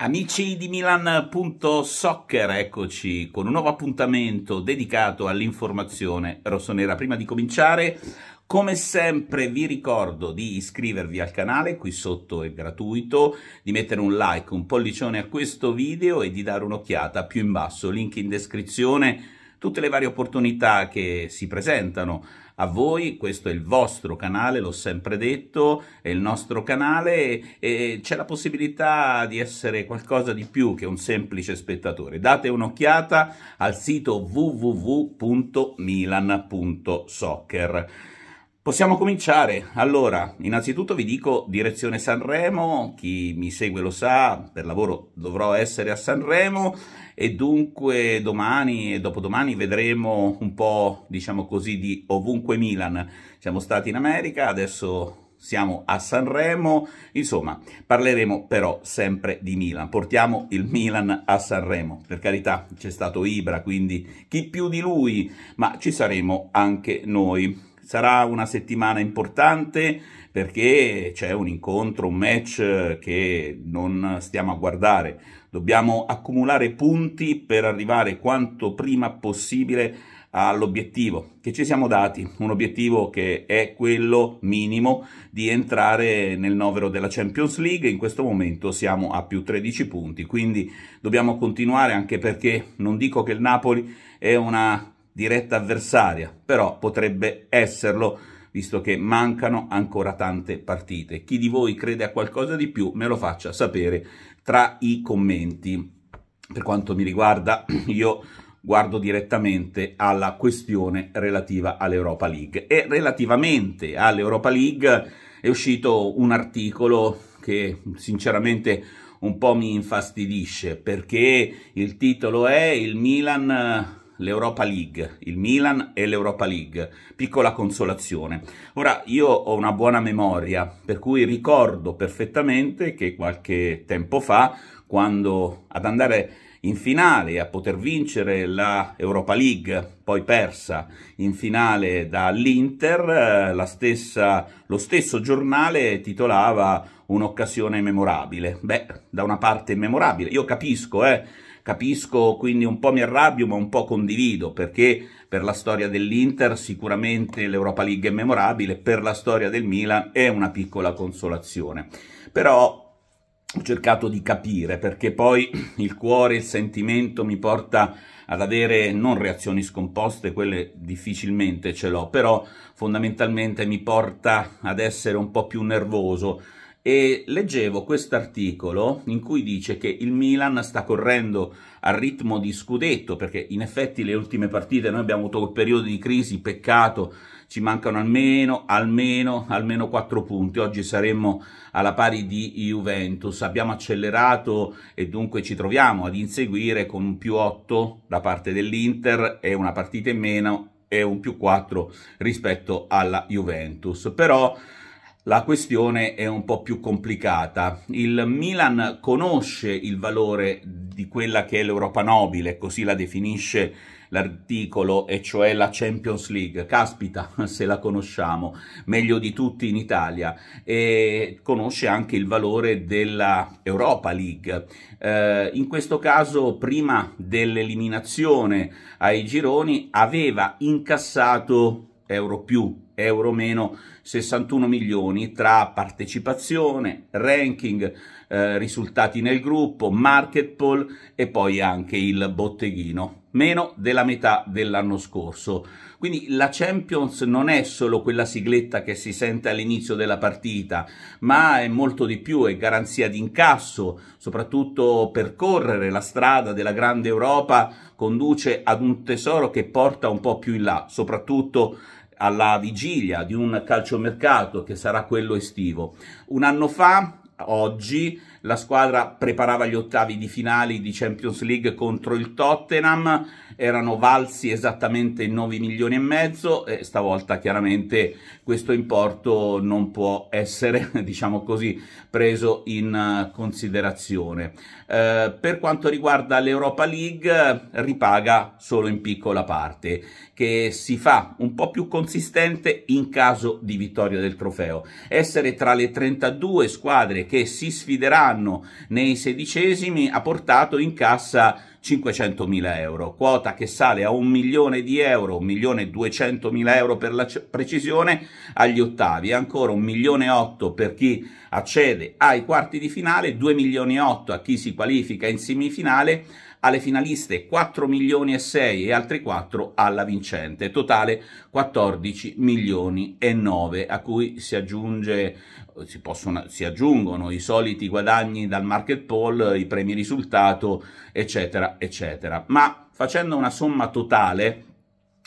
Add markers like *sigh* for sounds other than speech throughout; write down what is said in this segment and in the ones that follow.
Amici di Milan.soccer, eccoci con un nuovo appuntamento dedicato all'informazione rossonera. Prima di cominciare, come sempre vi ricordo di iscrivervi al canale, qui sotto è gratuito, di mettere un like, un pollicione a questo video e di dare un'occhiata più in basso, link in descrizione tutte le varie opportunità che si presentano a voi, questo è il vostro canale, l'ho sempre detto, è il nostro canale e c'è la possibilità di essere qualcosa di più che un semplice spettatore. Date un'occhiata al sito www.milan.soccer. Possiamo cominciare. Allora, innanzitutto vi dico direzione Sanremo, chi mi segue lo sa, per lavoro dovrò essere a Sanremo e dunque domani e dopodomani vedremo un po', diciamo così, di ovunque Milan. Siamo stati in America, adesso siamo a Sanremo, insomma, parleremo però sempre di Milan. Portiamo il Milan a Sanremo. Per carità, c'è stato Ibra, quindi chi più di lui, ma ci saremo anche noi. Sarà una settimana importante perché c'è un incontro, un match che non stiamo a guardare. Dobbiamo accumulare punti per arrivare quanto prima possibile all'obiettivo che ci siamo dati, un obiettivo che è quello minimo di entrare nel novero della Champions League, in questo momento siamo a più 13 punti, quindi dobbiamo continuare anche perché non dico che il Napoli è una diretta avversaria, però potrebbe esserlo visto che mancano ancora tante partite. Chi di voi crede a qualcosa di più me lo faccia sapere tra i commenti. Per quanto mi riguarda *clears throat* io guardo direttamente alla questione relativa all'Europa League e relativamente all'Europa League è uscito un articolo che sinceramente un po' mi infastidisce perché il titolo è il Milan l'Europa League, il Milan e l'Europa League, piccola consolazione. Ora, io ho una buona memoria, per cui ricordo perfettamente che qualche tempo fa, quando ad andare in finale a poter vincere la Europa League, poi persa in finale dall'Inter, eh, lo stesso giornale titolava un'occasione memorabile. Beh, da una parte memorabile, io capisco, eh, Capisco, quindi un po' mi arrabbio, ma un po' condivido, perché per la storia dell'Inter sicuramente l'Europa League è memorabile, per la storia del Milan è una piccola consolazione. Però ho cercato di capire perché poi il cuore, il sentimento mi porta ad avere non reazioni scomposte, quelle difficilmente ce l'ho, però fondamentalmente mi porta ad essere un po' più nervoso e leggevo quest'articolo in cui dice che il Milan sta correndo al ritmo di scudetto, perché in effetti le ultime partite noi abbiamo avuto quel periodo di crisi, peccato, ci mancano almeno, almeno, almeno 4 punti, oggi saremmo alla pari di Juventus, abbiamo accelerato e dunque ci troviamo ad inseguire con un più 8 da parte dell'Inter e una partita in meno e un più 4 rispetto alla Juventus, però la questione è un po' più complicata. Il Milan conosce il valore di quella che è l'Europa nobile, così la definisce l'articolo, e cioè la Champions League. Caspita, *laughs* se la conosciamo, meglio di tutti in Italia. E conosce anche il valore della Europa League. Eh, in questo caso, prima dell'eliminazione ai gironi, aveva incassato euro più, euro meno, 61 milioni tra partecipazione, ranking, eh, risultati nel gruppo, market pool e poi anche il botteghino, meno della metà dell'anno scorso. Quindi la Champions non è solo quella sigletta che si sente all'inizio della partita, ma è molto di più, è garanzia di incasso, soprattutto percorrere la strada della grande Europa conduce ad un tesoro che porta un po' più in là, soprattutto alla vigilia di un calciomercato che sarà quello estivo. Un anno fa, oggi, la squadra preparava gli ottavi di finale di Champions League contro il Tottenham, erano valsi esattamente 9 milioni e mezzo e stavolta chiaramente questo importo non può essere, *laughs* diciamo così, preso in eh, considerazione. Eh, per quanto riguarda l'Europa League ripaga solo in piccola parte, che si fa un po' più consistente in caso di vittoria del trofeo. Essere tra le 32 squadre che si sfideranno quest'anno nei sedicesimi ha portato in cassa 500.000 euro, quota che sale a un milione di euro, 1 milione e 200.000 euro per la precisione, agli ottavi, ancora 1 milione e 8 per chi accede ai quarti di finale, 2 milioni e 8 a chi si qualifica in semifinale, alle finaliste 4 milioni e 6 e altri 4 alla vincente, totale 14 milioni e 9 a cui si aggiunge si, possono, si aggiungono i soliti guadagni dal market poll, i premi risultato, eccetera, eccetera. Ma facendo una somma totale,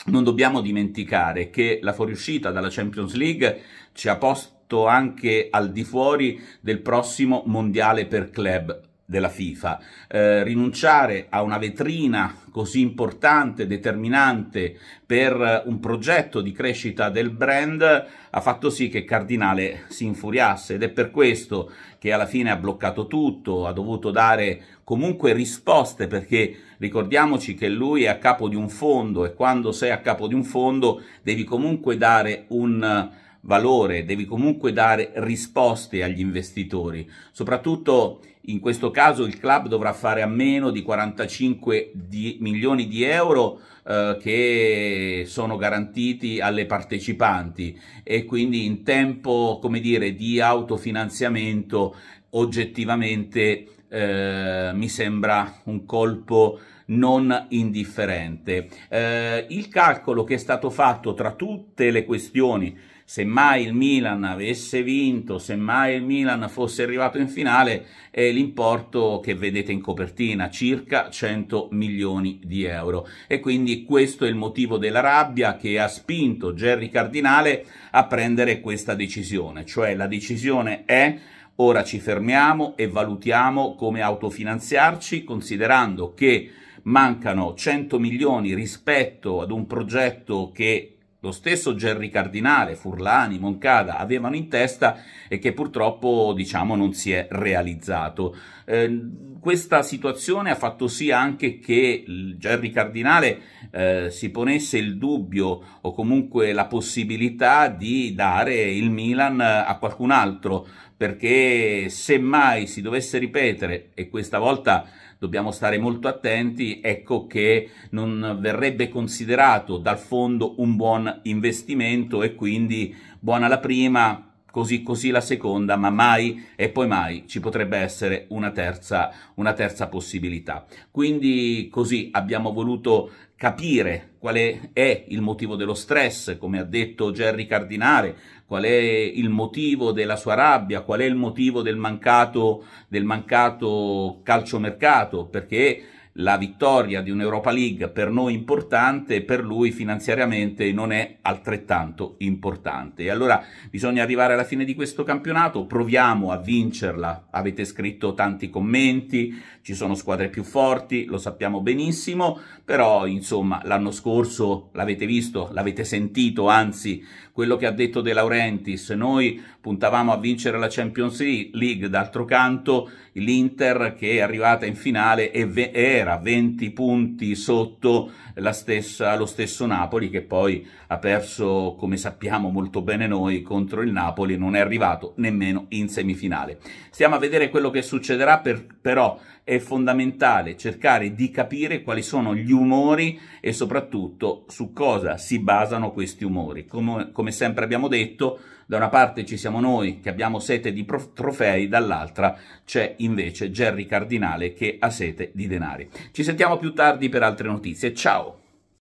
non dobbiamo dimenticare che la fuoriuscita dalla Champions League ci ha posto anche al di fuori del prossimo mondiale per club della FIFA. Eh, rinunciare a una vetrina così importante, determinante per eh, un progetto di crescita del brand ha fatto sì che Cardinale si infuriasse ed è per questo che alla fine ha bloccato tutto, ha dovuto dare comunque risposte perché ricordiamoci che lui è a capo di un fondo e quando sei a capo di un fondo devi comunque dare un valore, devi comunque dare risposte agli investitori. Soprattutto in questo caso il club dovrà fare a meno di 45 di milioni di euro eh, che sono garantiti alle partecipanti e quindi in tempo, come dire, di autofinanziamento oggettivamente eh, mi sembra un colpo non indifferente. Eh, il calcolo che è stato fatto tra tutte le questioni se mai il Milan avesse vinto, se mai il Milan fosse arrivato in finale, è l'importo che vedete in copertina, circa 100 milioni di euro. E quindi questo è il motivo della rabbia che ha spinto Gerry Cardinale a prendere questa decisione, cioè la decisione è ora ci fermiamo e valutiamo come autofinanziarci considerando che mancano 100 milioni rispetto ad un progetto che lo stesso Gerry Cardinale, Furlani, Moncada avevano in testa e che purtroppo diciamo, non si è realizzato. Eh, questa situazione ha fatto sì anche che Gerry Cardinale eh, si ponesse il dubbio o comunque la possibilità di dare il Milan a qualcun altro, perché se mai si dovesse ripetere, e questa volta dobbiamo stare molto attenti, ecco che non verrebbe considerato dal fondo un buon investimento e quindi buona la prima, così così la seconda, ma mai e poi mai ci potrebbe essere una terza, una terza possibilità. Quindi così abbiamo voluto capire qual è il motivo dello stress, come ha detto Gerry Cardinale, qual è il motivo della sua rabbia, qual è il motivo del mancato, del mancato calciomercato, perché la vittoria di un'Europa League per noi importante, per lui finanziariamente non è altrettanto importante. E allora bisogna arrivare alla fine di questo campionato, proviamo a vincerla. Avete scritto tanti commenti, ci sono squadre più forti, lo sappiamo benissimo, però insomma l'anno scorso l'avete visto, l'avete sentito, anzi quello che ha detto De Laurentiis, noi puntavamo a vincere la Champions League, d'altro canto l'Inter che è arrivata in finale e era 20 punti sotto stessa, lo stesso Napoli che poi ha perso, come sappiamo molto bene noi, contro il Napoli, non è arrivato nemmeno in semifinale. Stiamo a vedere quello che succederà, per, però è fondamentale cercare di capire quali sono gli umori e soprattutto su cosa si basano questi umori, come, come come sempre abbiamo detto, da una parte ci siamo noi che abbiamo sete di trofei, dall'altra c'è invece Gerry Cardinale che ha sete di denari. Ci sentiamo più tardi per altre notizie. Ciao!